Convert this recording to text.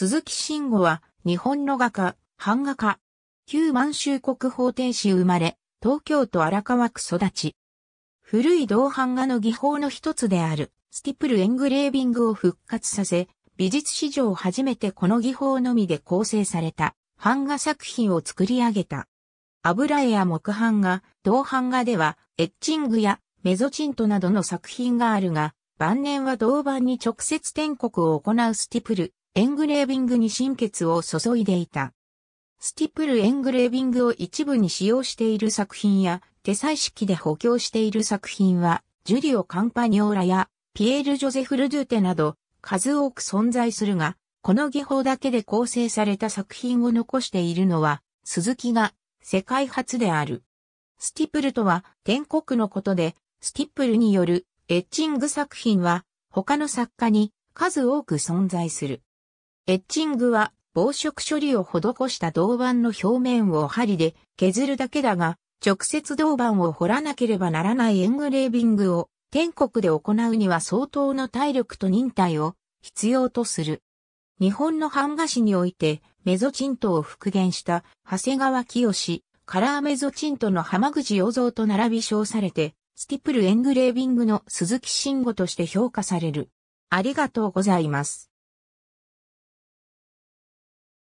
鈴木慎吾は、日本の画家、版画家。旧満州国法廷市生まれ、東京都荒川区育ち。古い銅版画の技法の一つである、スティプルエングレービングを復活させ、美術史上初めてこの技法のみで構成された、版画作品を作り上げた。油絵や木版画、銅版画では、エッチングやメゾチントなどの作品があるが、晩年は銅板に直接転刻を行うスティプル、エングレービングに心血を注いでいた。スティプルエングレービングを一部に使用している作品や手彩式で補強している作品は、ジュリオ・カンパニオーラやピエール・ジョゼフ・ルドゥテなど数多く存在するが、この技法だけで構成された作品を残しているのは、鈴木が世界初である。スティプルとは天国のことで、スティプルによるエッチング作品は他の作家に数多く存在する。エッチングは防食処理を施した銅板の表面を針で削るだけだが、直接銅板を掘らなければならないエングレービングを天国で行うには相当の体力と忍耐を必要とする。日本の版画史においてメゾチントを復元した長谷川清、カラーメゾチントの浜口洋蔵と並び称されて、スティプルエングレービングの鈴木慎吾として評価される。ありがとうございます。